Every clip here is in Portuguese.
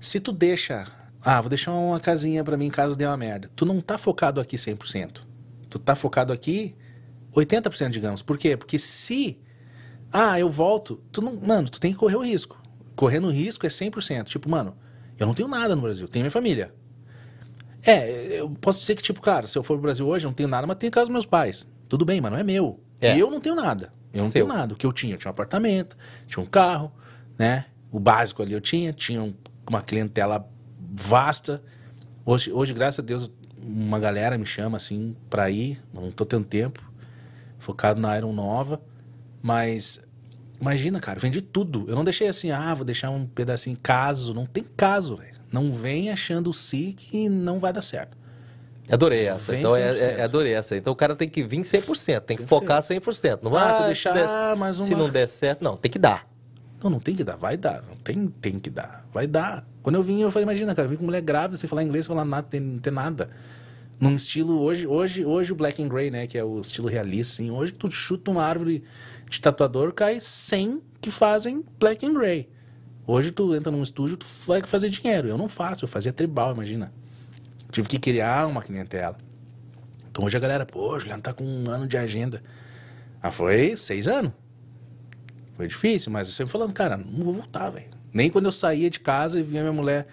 Se tu deixa, ah, vou deixar uma casinha para mim em casa deu uma merda. Tu não tá focado aqui 100%. Tu tá focado aqui 80%, digamos. Por quê? Porque se ah, eu volto, tu não, mano, tu tem que correr o risco. Correndo o risco é 100%. Tipo, mano, eu não tenho nada no Brasil, tenho minha família. É, eu posso dizer que, tipo, cara, se eu for pro Brasil hoje, eu não tenho nada, mas tenho casa dos meus pais. Tudo bem, mas não é meu. É. E eu não tenho nada. Eu não Seu. tenho nada. O que eu tinha? Eu tinha um apartamento, tinha um carro, né? O básico ali eu tinha, tinha um uma clientela vasta. Hoje, hoje graças a Deus, uma galera me chama assim para ir, não estou tendo tempo, focado na Iron Nova, mas imagina, cara, vendi tudo. Eu não deixei assim, ah, vou deixar um pedacinho caso, não tem caso, velho. Não vem achando o si que não vai dar certo. Adorei essa. então, é, é, adorei essa. Então, o cara tem que vir 100%, tem que 100%. focar 100%. Não vai ah, se deixar, mais uma... se não der certo, não, tem que dar. Não, não tem que dar, vai dar. Não tem, tem que dar, vai dar. Quando eu vim, eu falei, imagina, cara, eu vim com mulher grávida, sem falar inglês, falar nada, tem, não ter nada. Num estilo, hoje, hoje, hoje o black and gray, né, que é o estilo realista, assim, hoje tu chuta uma árvore de tatuador, cai 100 que fazem black and gray. Hoje tu entra num estúdio, tu vai fazer dinheiro. Eu não faço, eu fazia tribal, imagina. Tive que criar uma clientela. Então hoje a galera, pô, Juliano tá com um ano de agenda. Ah, foi seis anos foi difícil, mas eu sempre falando, cara, não vou voltar, velho. Nem quando eu saía de casa e via minha mulher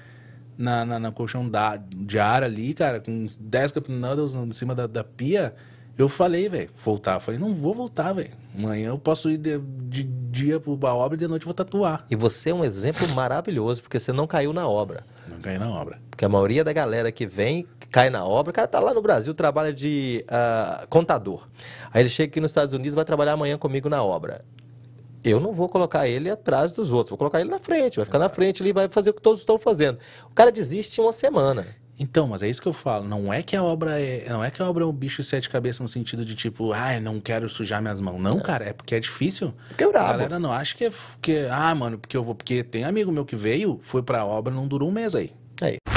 na, na, na colchão da, de ar ali, cara, com 10 cup noodles em cima da, da pia, eu falei, velho, voltar. Eu falei, não vou voltar, velho. Amanhã eu posso ir de, de dia pra obra e de noite eu vou tatuar. E você é um exemplo maravilhoso, porque você não caiu na obra. Não caiu na obra. Porque a maioria da galera que vem, que cai na obra, o cara tá lá no Brasil, trabalha de uh, contador. Aí ele chega aqui nos Estados Unidos, vai trabalhar amanhã comigo na obra eu não vou colocar ele atrás dos outros, vou colocar ele na frente, vai ficar na frente ali, vai fazer o que todos estão fazendo. O cara desiste em uma semana. Então, mas é isso que eu falo. Não é que a obra é, não é que a obra é um bicho de sete cabeças no sentido de tipo, ah, não quero sujar minhas mãos. Não, cara, é porque é difícil. Porque é brabo. A galera não acha que é, que é, ah, mano, porque eu vou, porque tem amigo meu que veio, foi pra obra, não durou um mês aí. Aí.